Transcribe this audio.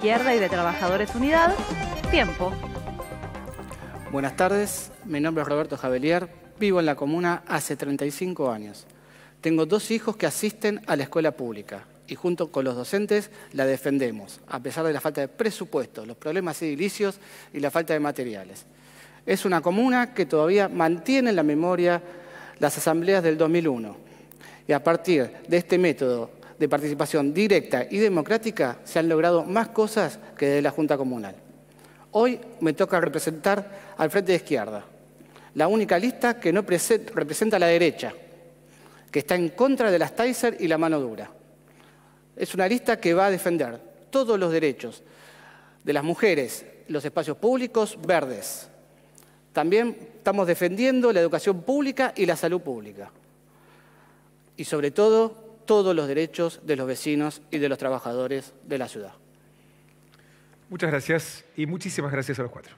Izquierda y de Trabajadores Unidad. Tiempo. Buenas tardes, mi nombre es Roberto Javelier, vivo en la comuna hace 35 años. Tengo dos hijos que asisten a la escuela pública y junto con los docentes la defendemos, a pesar de la falta de presupuesto, los problemas edilicios y la falta de materiales. Es una comuna que todavía mantiene en la memoria las asambleas del 2001 y a partir de este método de participación directa y democrática se han logrado más cosas que desde la Junta Comunal. Hoy me toca representar al Frente de Izquierda, la única lista que no representa a la derecha, que está en contra de las Tyser y la mano dura. Es una lista que va a defender todos los derechos de las mujeres, los espacios públicos verdes. También estamos defendiendo la educación pública y la salud pública. Y sobre todo todos los derechos de los vecinos y de los trabajadores de la ciudad. Muchas gracias y muchísimas gracias a los cuatro.